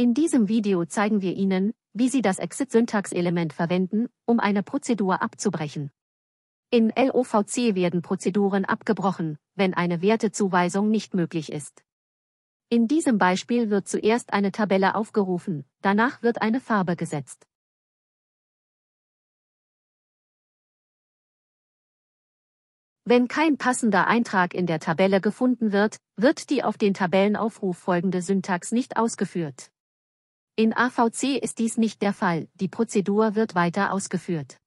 In diesem Video zeigen wir Ihnen, wie Sie das Exit-Syntax-Element verwenden, um eine Prozedur abzubrechen. In LOVC werden Prozeduren abgebrochen, wenn eine Wertezuweisung nicht möglich ist. In diesem Beispiel wird zuerst eine Tabelle aufgerufen, danach wird eine Farbe gesetzt. Wenn kein passender Eintrag in der Tabelle gefunden wird, wird die auf den Tabellenaufruf folgende Syntax nicht ausgeführt. In AVC ist dies nicht der Fall, die Prozedur wird weiter ausgeführt.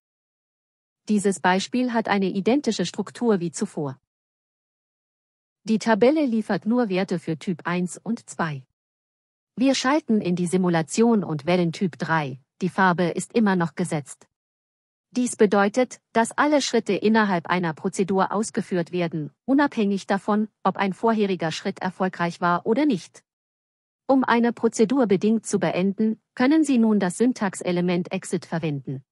Dieses Beispiel hat eine identische Struktur wie zuvor. Die Tabelle liefert nur Werte für Typ 1 und 2. Wir schalten in die Simulation und wählen Typ 3, die Farbe ist immer noch gesetzt. Dies bedeutet, dass alle Schritte innerhalb einer Prozedur ausgeführt werden, unabhängig davon, ob ein vorheriger Schritt erfolgreich war oder nicht. Um eine Prozedur bedingt zu beenden, können Sie nun das Syntaxelement exit verwenden.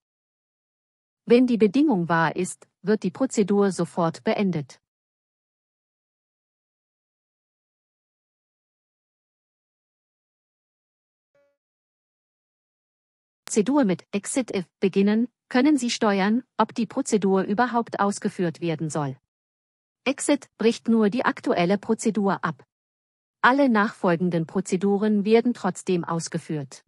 Wenn die Bedingung wahr ist, wird die Prozedur sofort beendet. Prozedur mit Exit if beginnen, können Sie steuern, ob die Prozedur überhaupt ausgeführt werden soll. Exit bricht nur die aktuelle Prozedur ab. Alle nachfolgenden Prozeduren werden trotzdem ausgeführt.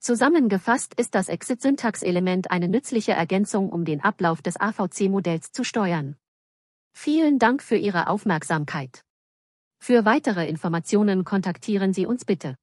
Zusammengefasst ist das Exit-Syntax-Element eine nützliche Ergänzung, um den Ablauf des AVC-Modells zu steuern. Vielen Dank für Ihre Aufmerksamkeit. Für weitere Informationen kontaktieren Sie uns bitte.